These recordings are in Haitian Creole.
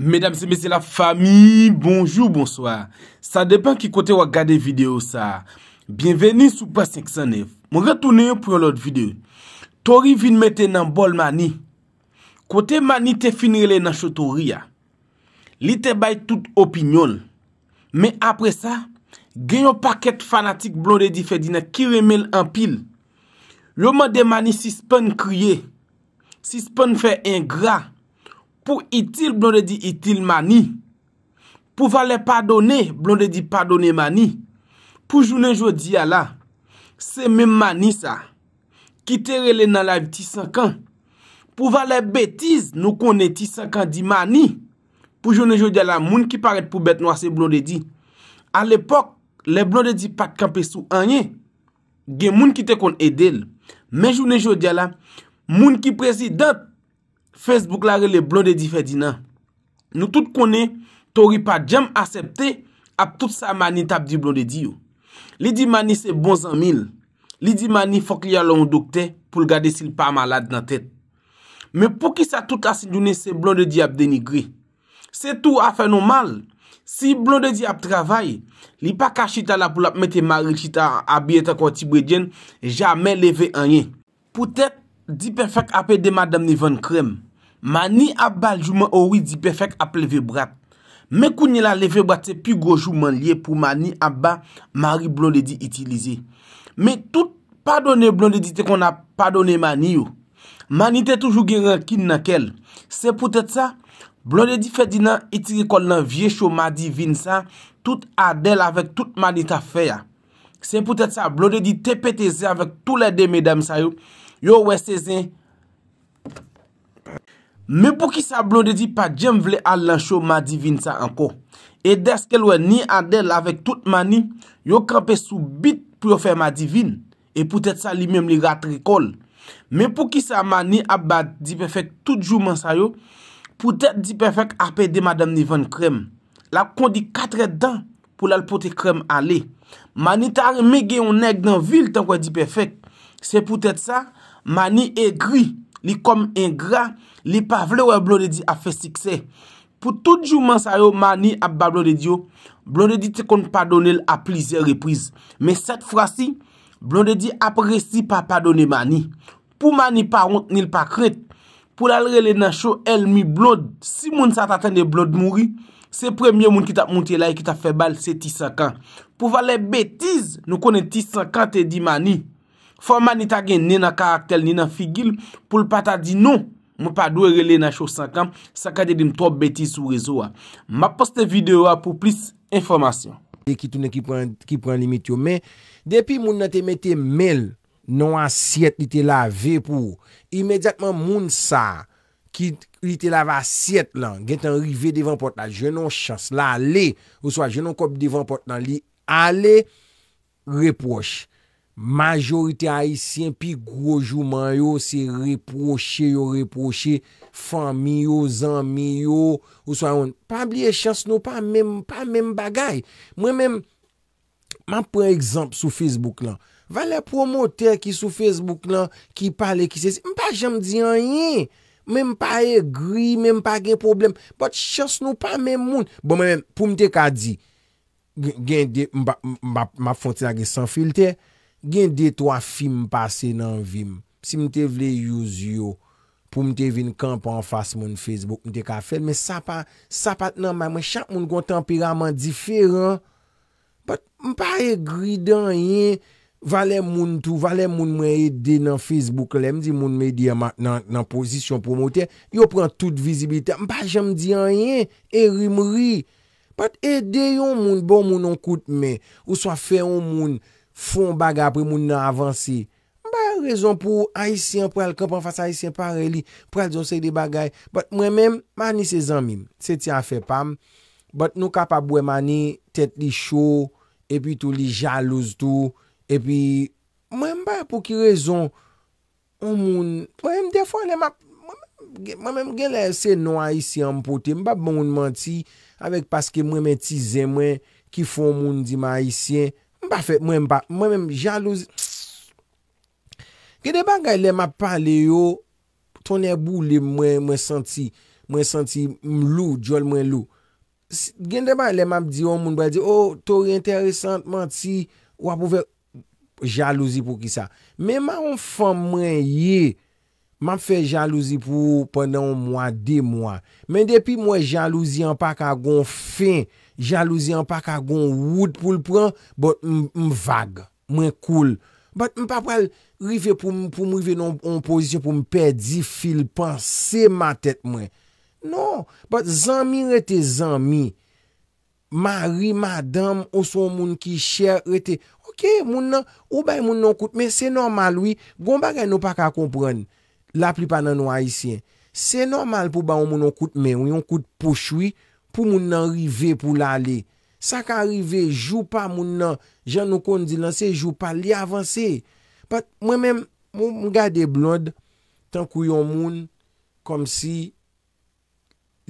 Medanm se mese la fami, bonjou, bonsoir Sa depan ki kote wak gade video sa Bienveni soupa 509 Mwen retounen yo pou yon lot vide Tori vin mette nan bol mani Kote mani te finirele nan chotori ya Li te bay tout opinyon Men apre sa Genyo paket fanatik blonde di fe dina kiremel an pil Loma de mani si spen kriye Si spen fe ingra pou itil blonde di itil mani, pou valè padone, blonde di padone mani, pou jounè jodi ala, se men mani sa, ki te rele nan la viti sankan, pou valè betiz, nou kon neti sankan di mani, pou jounè jodi ala, moun ki paret pou bete noase blonde di, al epok, le blonde di pat kapesou anye, gen moun ki te kon edel, men jounè jodi ala, moun ki prezident, Facebook la re le blondedi fè dinan. Nou tout konè, tori pa djem asepte ap tout sa mani tap di blondedi yo. Li di mani se bon zanmil. Li di mani fòk li alo ndokte pou l gade sil pa malade nan tèt. Mè pou ki sa tout asidounè se blondedi ap denigri. Se tou a fè nou mal, si blondedi ap travay, li pa ka chita la pou lap mette maril chita abye takwa tibredjen jamè leve anye. Poutèp di pefèk apè de madame ni van krem. Mani abba ljouman ouwi di pefek aple vebrat. Men kounye la le vebrat se pi gojouman liye pou mani abba mari blondedi itilize. Men tout padone blondedi te kon apadone mani yo. Mani te toujou gire kin na kel. Se poutet sa, blondedi fedina itile kol nan viecho madi vin sa, tout adel avek tout mani ta feya. Se poutet sa, blondedi te peteze avek tou lede medam sayo, yo westezen. Me pou ki sa blonde di pa jem vle al lansho ma divin sa anko. E deske lwen ni andel avèk tout mani, yo krepe sou bit pou yo fè ma divin. E pou tèt sa li mèm li rat rikol. Me pou ki sa mani abad di pefèk tout jouman sa yo, pou tèt di pefèk apè de madame ni van krem. La kondi katre dan pou lal pote krem ale. Mani ta reme gen yon neg nan vil tan kwen di pefèk. Se pou tèt sa, mani e gri. Li kom ingra, li pa vle wè blon de di a fe sikse. Po tout jou man sayo mani ap ba blon de di yo, blon de di te kon padone l ap plizye reprize. Me set fwa si, blon de di ap resi pa padone mani. Po mani pa ront nil pa kret, pou lalre le nan chou el mi blon, si moun sa tatan de blon mouri, se premye moun ki ta moun tela e ki ta fe bal se ti sakan. Po valen betiz, nou konen ti sakan te di mani. Foman ita gen ne nan karaktel, ne nan figil pou l pata di nou. Mwen pa dwe rele nan chosankan, sakade di mtrop beti sou rezo a. Ma poste videyo a pou plis informasyon. Ki pran limit yo men, depi moun nan te mette mel nan asyet li te lave pou, imediatman moun sa ki li te lave asyet lan, gen tan rive devan pot la, gen non nan chans la, le, ou swa gen non nan kop devan pot lan li, ale, reproche. Majorite haisyen pi grojouman yo se reproche yo reproche Fami yo, zanmi yo Ou swa yon Pa bliye chas nou pa mem bagay Mwen men Man pre ekzamp sou Facebook lan Vale promoter ki sou Facebook lan Ki pale ki se se Mwen pa jem di yon yon Mwen pa e gri, mwen pa gen problem But chas nou pa mem moun Bon mwen, pou mte ka di Gen de mba ma fonti la gen sanfilte gen detwa fim pase nan vim. Si mte vle yuz yo, pou mte vin kamp an fas moun Facebook, mte ka fel, me sapat nan mè, mwen chak moun kontempiraman diferan, pat mpa e gridan yin, vale moun tou, vale moun mwen ede nan Facebook lè, mzi moun mwen ede nan pozisyon promote, yo pran tout vizibilite. Mpa jem di an yin, e rimri, pat ede yon moun, bon moun an kout mè, ou so a fe yon moun, Fon bagay pou moun nan avansi. Mba rezon pou Aisyen pou el kapan fasa Aisyen pare li. Pou el jonsek di bagay. Mwen men, mani se zanmim. Se ti a fe pam. Mwen nou kapap bwe mani, tet li chou. E pi tou li jalouse tou. E pi, mwen mba pou ki rezon. Mwen moun, mwen mdefone. Mwen mwen gen le se nou Aisyen mpote. Mwen mba moun manti. Awek paske mwen mwen ti zemwe. Ki fon moun di ma Aisyen. Mba fe, mwen mba, mwen men jalouzi. Gen deba gaya lè mwa pale yo, tonè e bou lè mwen senti, mwen senti mlou, djol mwen lou. Gen deba lè mwa di yo, moun ba di, oh, tori interesantman ti, wapouve, jalouzi pou ki sa. Men mwa mwen fwa mwen ye. Mam fe jalouzi pou penan mwa, de mwa. Men depi mwen jalouzi an pa ka gon fin, jalouzi an pa ka gon woud pou l pran, bot m vag, mwen koul. Bot m pa pral rive pou m rive nou on pozisyon pou m perdi fil panse ma tet mwen. Non, bot zanmi rete zanmi. Mari, madam, ou son moun ki chè rete. Ok, moun nan, ou bay moun nan kout, men se normal wii, gomba gen nou pa ka kompran. La plipa nan nou haisyen. Se normal pou ba ou moun an kout men, ou yon kout pochwi, pou moun nan rive pou lale. Sa ka rive, jou pa moun nan, jan nou kon di lan se, jou pa li avanse. Pat mwen men, mwen mga de blond, tan kou yon moun, kom si,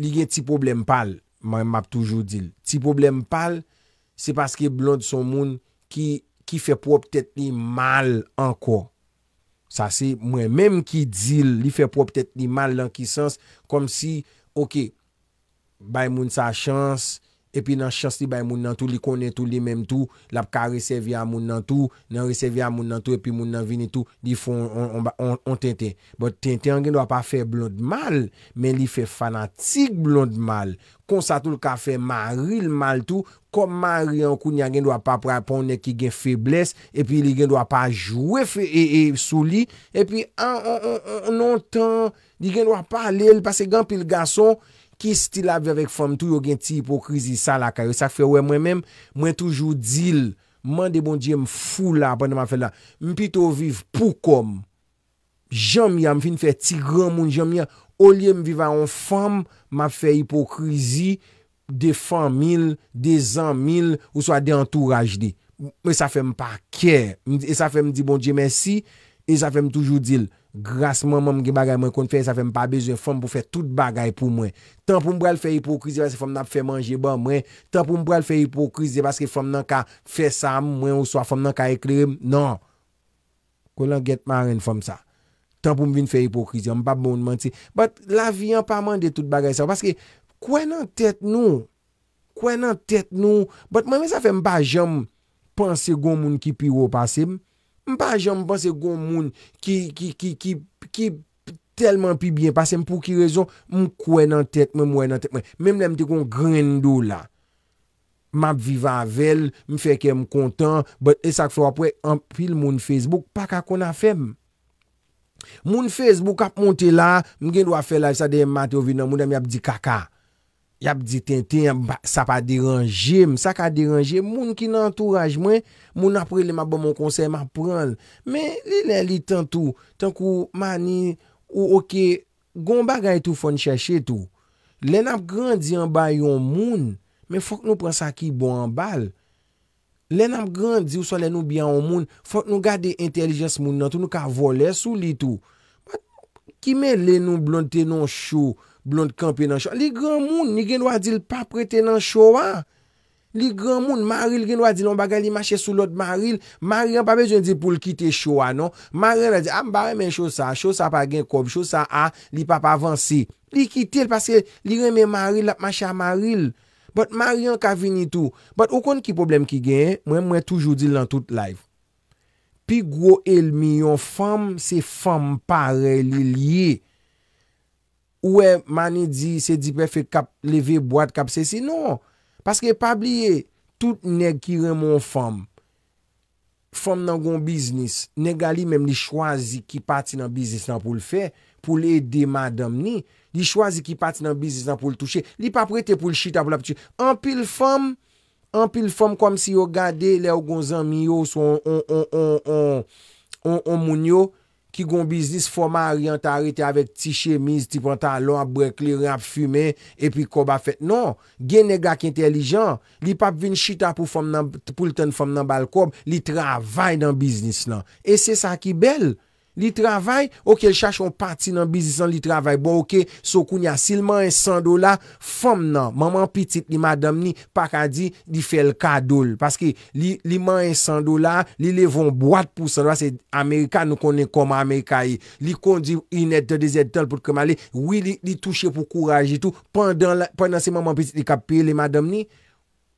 li gen ti problem pal, mwen map toujou dil. Ti problem pal, se paske blond son moun ki fe po ptet ni mal anko. Sa se mwen menm ki dil li fe po ptet ni mal lan ki sens kom si, ok, bay moun sa chans... epi nan chans li bay moun nan tou, li konen tou, li menm tou, lap ka resevyan moun nan tou, nan resevyan moun nan tou, epi moun nan vini tou, li fon ontente. Bo tente, an gen do ap fe blon mal, men li fe fanatik blon mal, konsa tou ka fe maril mal tou, kom maril an kou, gen do ap ap prapon ek ki gen febles, epi li gen do ap pa jwe fe e e sou li, epi an an an an an an an an an an an, di gen do ap pa alel, pas se gen pi l gason, Kis ti la vevek fèm tou yo gen ti hipokrizi sa la kayo? Sa fè wè mwen mèm, mwen toujou dil, mwen de bon diye mfou la, mwen de ma fè la. Mpito viv pou kom, jom ya, mfin fè ti gran moun, jom ya, o liye mviva an fèm, ma fè hipokrizi de fèm mil, de zan mil, ou swa de antouraj li. Mwen sa fèm pa kè, mwen sa fèm di bon diye mersi, mwen sa fèm toujou dil. Gras mwen mwen ge bagay mwen kon fèy sa fèm pa bezwe fòm pou fè tout bagay pou mwen Tan pou mwen brel fè hipokrizi fòm nan fè manje ba bon, mwen Tan pou mwen brel fè hipokrizi fòm nan ka fè sa mwen ou sò fòm nan ka ekleri mwen Non Kou lan get mwen ren fòm sa Tan pou mwen vin fè hipokrizi mwen pa bon mwen ti Bat la vi an pa mande tout bagay sa Paskè kwen nan tèt nou Kwen nan tèt nou Bat mwen mwen sa fèm pa jom Pansè goun moun ki pi ou pasèm Mpa jan mpa se goun moun ki telman pi bien, pase m pou ki rezon m kwen nan tet, m mwen nan tet, m mnen mte kon gren do la. M ap viva a vel, m feke m kontan, bote e sak fwa pwe an pil moun Facebook, pa kak kon a fem. Moun Facebook ap monte la, m gen do a fe la, sa dey m mate o vinan, m mnen m yap di kaka. Yap di ten ten, sa pa deranje m, sa ka deranje. Moun ki nan entourage mwen, moun apre le ma bon moun konsey ma pran. Men li lè li tan tou, tan kou mani ou oke, gomba gaye tou fon chèche tou. Lè nan ap grandi an bay yon moun, men fok nou pran sa ki bon an bal. Lè nan ap grandi ou sa lè nou byan an moun, fok nou gade intelijens moun nan tou, nou ka vole sou li tou. Ki men lè nou blon te non chou? Blonde kampe nan chowa. Li gran moun, ni gen wadil pa prete nan chowa. Li gran moun, maril gen wadil. On baga li mache sou lot maril. Maril an pa bejoun di pou l kite chowa, non? Maril an di, am bare men chosa. Chosa pa gen kob. Chosa a, li papa avansi. Li kite l parce li reme maril ap mache a maril. Bot maril an ka vini tou. Bot okon ki problem ki gen, mwen mwen toujou di lan tout live. Pi gro el miyon, fam se fam pare li liye. Ou e mani di se di pe fe kap leve boad kap se si. Non. Paske e pa bliye. Tout neg ki remon fom. Fom nan gon biznis. Neg a li mem li chwazi ki pati nan biznis nan pou l'fe. Pou l'ede madam ni. Li chwazi ki pati nan biznis nan pou l'touche. Li pa prete pou l'shita pou l'aptu. Anpil fom. Anpil fom kom si yo gade le ou gon zanmi yo sou on, on, on, on, on, on, on moun yo. Ki gon biznis foma a riantare te avek ti chemise, ti pantalon, brekli, rap fume, epi kob a fet. Non, gen nega ki entelijan, li pap vin chita pou lten fom nan bal kob, li travay nan biznis lan. E se sa ki bel. Li travay, ok, l chachon pati nan bizisan li travay, bon, ok, soukoun ya, si l man yon 100 dola, fom nan, maman pitit li, madame ni, pak a di, li fè l kadoul. Paske, li man yon 100 dola, li levon bwad pou sanwa, se Amerika nou konen koman Amerika yi. Li kon di, yon nette de zet tel pou koman li, wili li touche pou kouraj itou, pandan se maman pitit li kapi li, madame ni.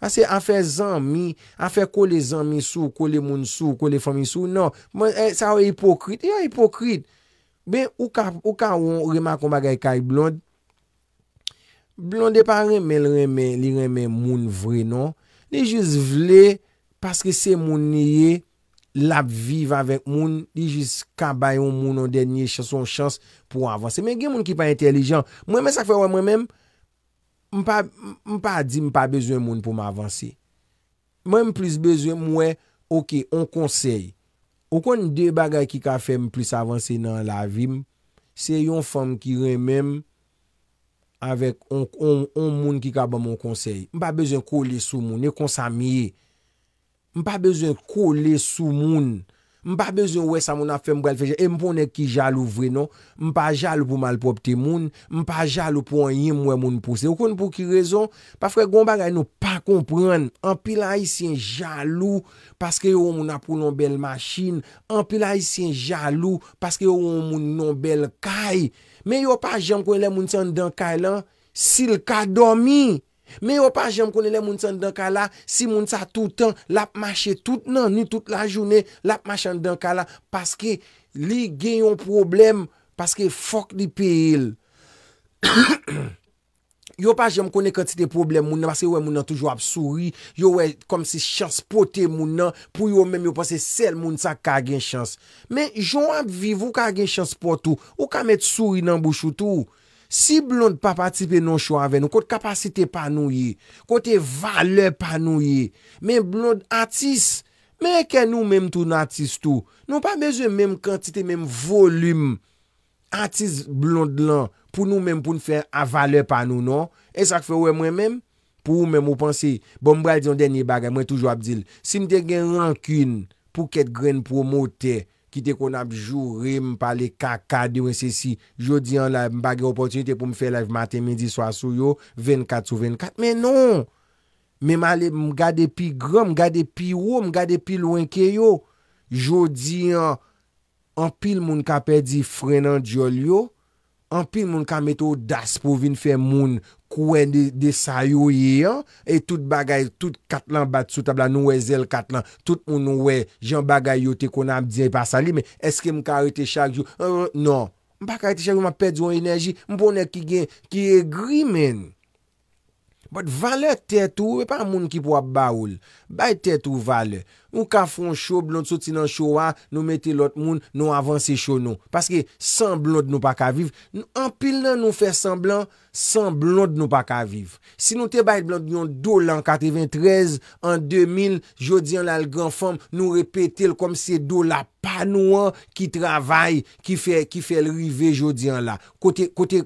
Ase afe zan mi, afe kole zan mi sou, kole moun sou, kole fò mi sou, nan. Mwen, e, sa wè hipokrit, e wè hipokrit. Ben, ou ka, ou ka wè, ou reman kon bagay kay blond. Blond e pa remen, remen, li remen moun vre nan. Li jis vle, paske se moun ye, lap viv avèk moun, li jis kaba yon moun an denye chanson chans pou avans. Se men gen moun ki pa entelijan, mwen men sa fè wè mwen menm, M pa di m pa bezwen moun pou m avanse. Mwen m plis bezwen mwen, ok, on konsey. Okon de bagay ki ka fe m plis avanse nan la vim, se yon fom ki remem aven on moun ki ka ban m konsey. M pa bezwen kole sou moun, ne konsa miye. M pa bezwen kole sou moun. Mpa bezon wè sa moun a fèm gwa l fèjè. E mponè ki jalou vre nou. Mpa jalou pou malpopti moun. Mpa jalou pou an yim wè moun pou se. Okon pou ki rezon. Pafre gwa mba gwa nou pa kompren. An pila yi sin jalou. Paske yo moun a pou non bel machin. An pila yi sin jalou. Paske yo moun non bel kay. Me yo pa jem kwen lè moun sen dan kay lan. Sil ka domi. Men yo pa jem kone le moun san dan kala Si moun san toutan lap mache tout nan Ni tout la jounen lap mache an dan kala Paske li gen yon problem Paske fok di pe el Yo pa jem kone kante te problem moun nan Paske yon moun nan toujou ap suri Yon wè kom si chans pote moun nan Pou yon mèm yon pase sel moun san ka gen chans Men joun ap viv ou ka gen chans pote ou Ou ka met suri nan bouchou tou Si blond papatipe non chwa ave nou, kote kapasite pa nou ye, kote vale pa nou ye, men blond artist, men eke nou men tou nan artist tou. Nou pa beze men kantite, men volume artist blond lan pou nou men pou nfe avale pa nou nou. E sak fe we mwen men, pou mwen mwen mwen pense, bon mwen al diyon denye bagay, mwen toujwa abdil, si mwen de gen rankun pou ket gren promote, Pite kon ap jure m pale kaka diwen sisi. Jodi an bagi opotunite pou m fe live maten midi swasu yo. 24 ou 24. Men non. Men male m gade pi grom, m gade pi wou, m gade pi lwenke yo. Jodi an, an pil moun kapè di frenan diol yo. Anpil moun ka meto das pou vin fe moun kwen de sayo ye an, e tout bagay, tout katlan bat sou tabla nou we zel katlan, tout moun nou we jan bagay yo te konam diye pa sa li, me eske m ka rete chak yo? Non, m pa rete chak yo ma pet zon enerji, m pou ne ki gen, ki e gri men. But vale tetou, e pa moun ki pou ap baoul. Bay tetou vale. Nou ka fon chow, blonde soti nan chowwa, nou mette lot moun, nou avanse chow nou. Paske san blonde nou pa ka viv. An pil nan nou fe san blonde, san blonde nou pa ka viv. Si nou te bay blonde yon do la an 93, an 2000, jodi an la l gran fom nou repete l kom se do la panouan ki travay, ki fe l rive jodi an la. Kote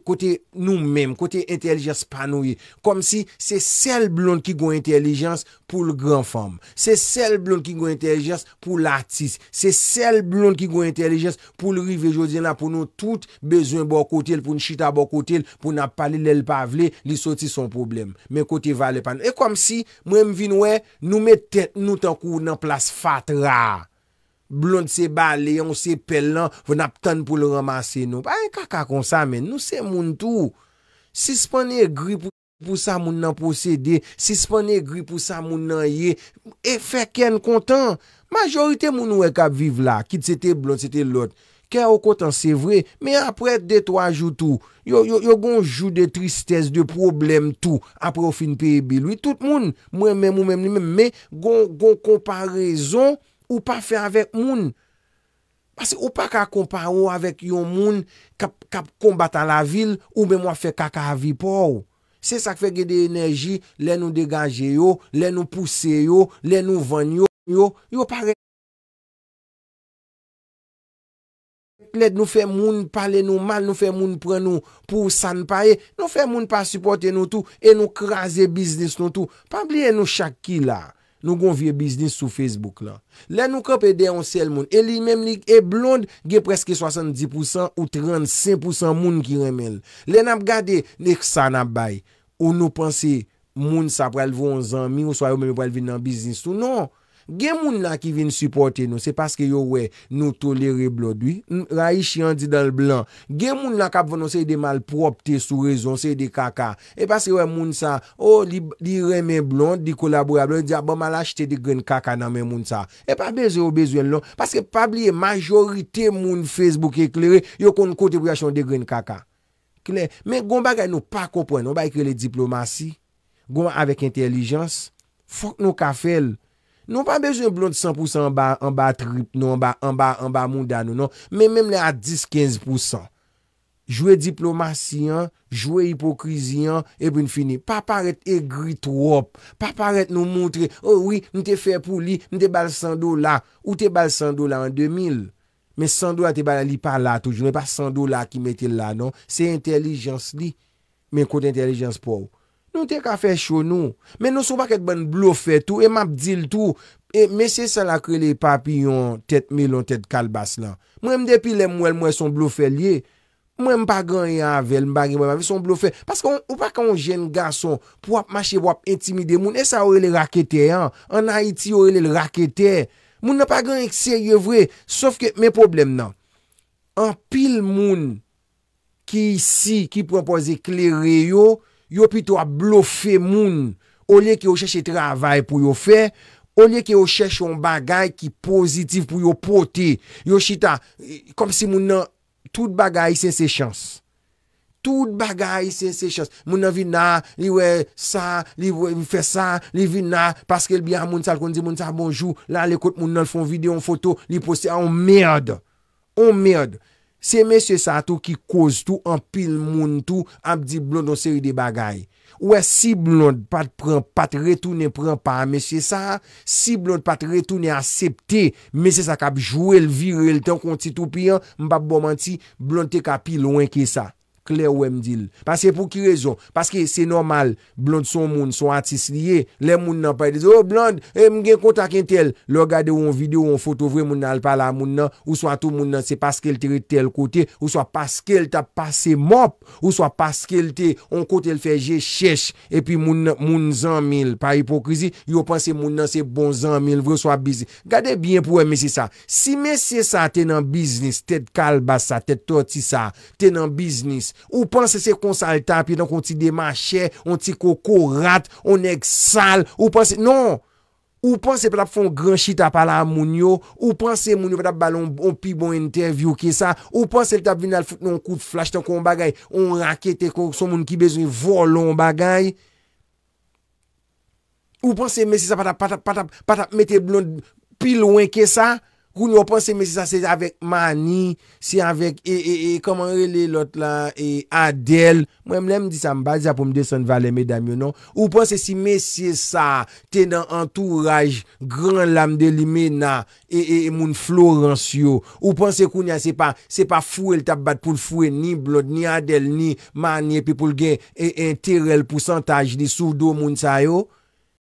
nou men, kote entelijens panoui. Kom si se sel blonde ki gwen entelijens, pou l gran fom. Se sel blonde ki gwen intelijens pou l artis. Se sel blonde ki gwen intelijens pou l rive jodina, pou nou tout bezwen bo kote l, pou n chita bo kote l, pou n ap pale l el pavle, li soti son problem. Men kote vale pan. E kom si, mwen m vinwe, nou mè tèt nou tan kou nan plas fat ra. Blonde se bale, yon se pel lan, pou n ap tan pou l ramase nou. Ay kaka kon sa men, nou se moun tou. Si se pan e gri pou... pou sa moun nan posede, sispan e gri pou sa moun nan ye, e fe ken kontan. Majorite moun ou e kap vive la, kit sete blon, sete lot, ke o kontan, se vre, me apre de to a jou tou, yo gon jou de tristese, de problem tou, apre ou fin pe e bilwi, tout moun, mwen men mwen men, me gon kompa rezon, ou pa fe avèk moun. Mas ou pa ka kompa ou avèk yon moun, kap kombata la vil, ou mwen mwen fe kaka avi pou ou. Se sak fe gede enerji, lè nou degaje yo, lè nou pousse yo, lè nou ven yo, yo pare. Plèd nou fe moun pale nou mal, nou fe moun pren nou pou san paye, nou fe moun pa supporte nou tou, e nou kraze biznis nou tou. Pa bli e nou chaki la. Nou kon viye biznis sou Facebook la. Le nou kop e deyon sel moun. E li menm li e blonde ge preske 70% ou 35% moun ki remel. Le nap gade, nek sa nap bay. Ou nou panse moun sa pralvi 11 an mi ou swa yo menm pralvi nan biznis tou. Non. Gen moun la ki vin supporte nou, se paske yo we, nou tolere blodwi, ra ishi yon di dal blan. Gen moun la kap venon se de mal propte sou rezon, se de kaka. E paske yo we moun sa, o oh, li reme blon, di kolabora blon, di abon ah, mal achete de gren kaka nan men moun sa. E pa bezo yo bezo yon lon, paske pabliye majorite moun Facebook e kleri, yo kon kotebriasyon de gren kaka. Men goun bagay nou pa kopwen, nou ba ekre le diplomasi, goun avek intelijans, fok nou kafel. Non nou pa bezoun blon 100% an ba trip nou, an ba moun dan nou nou, men men mèm lè a 10-15%. Jouè diplomasyan, jouè hipokryzian, eboun fini. Pa paret egrit wop, pa paret nou montre, oh oui, nou te fè pou li, nou te bal 100 dola, ou te bal 100 dola en 2000. Men 100 dola te bala li pa la touj, nou e pa 100 dola ki mette la nou, se intelijans li, men kote intelijans pou ou. Nou te ka fe chou nou. Men nou sou pa ket bon blofe tou. E map dil tou. E mese san la kre le papi yon tet mi lon tet kalbase lan. Mwen m depi le mwen mwen son blofe liye. Mwen m pa gran yon ave. M bagi mwen m ave son blofe. Paske ou pa kan yon jen gason pou ap mache wap intimide. Moun e sa ori le rakete yon. An Haiti ori le rakete. Moun na pa gran ek serye vre. Sof ke men problem nan. An pil moun ki si ki propose klerye yo. Yo pito a blofe moun. O liye ki yo chèche travay pou yo fè. O liye ki yo chèche yon bagay ki pozitif pou yo pote. Yo chita, kom si moun nan, tout bagay yi sensè chans. Tout bagay yi sensè chans. Moun nan vi nan, li wey sa, li wey fe sa, li vi nan, paske li biyan moun sal kon di moun sal bonjou, la le kote moun nan foun videon foto, li poste an mèrd. An mèrd. Se men se sa tou ki koz tou an pil moun tou ap di blon don seri de bagay. Ouè, si blon pat pren patre tou ne pren pa men se sa, si blon patre tou ne asepte men se sa kap jwel virel ten konti tou pi an, mbap bomanti blon te kapi louen ke sa. lè ouè mdil. Pase pou ki rezon? Pase ki se normal, blonde son moun son atis liye, lè moun nan pa e deze o blonde, m gen kontak en tel lò gade ou an vide ou an foto vre moun nan al pala moun nan, ou so an tou moun nan se paske el te re tel kote, ou so an paske el ta pase mop, ou so an paske el te on kote el feje chèche e pi moun nan moun zan mil pa hipokrizi, yo panse moun nan se bon zan mil vre so an biznis. Gade bien pou mè si sa. Si mè si sa te nan biznis, te kalba sa, te toti sa, te nan biznis Ou panse se konsal tapye tankon ti demachè, on ti koko rat, on ek sal, ou panse, non, ou panse patap fon granchi tapala moun yo, ou panse moun yo patap balon bon pi bon interview ke sa, ou panse l tap vinal foute non kout flash tankon bagay, on rakete kon son moun ki bezoun volon bagay, ou panse mesi sa patap, patap, patap, patap mette blon pi loin ke sa, Koun yo panse mesye sa se avèk mani, se avèk ee, ee, ee, ee, koman rele lot la, ee, adel, mwen mlem di sa mbazia pou mde son valem edam yo non? Ou panse si mesye sa tenan antouraj gran lam de li mena ee, ee, ee, moun florens yo? Ou panse koun ya se pa, se pa fwe l tap bat pou fwe ni blot, ni adel, ni mani, ee, ee, ee, terel pousantaj di souvdo moun sa yo?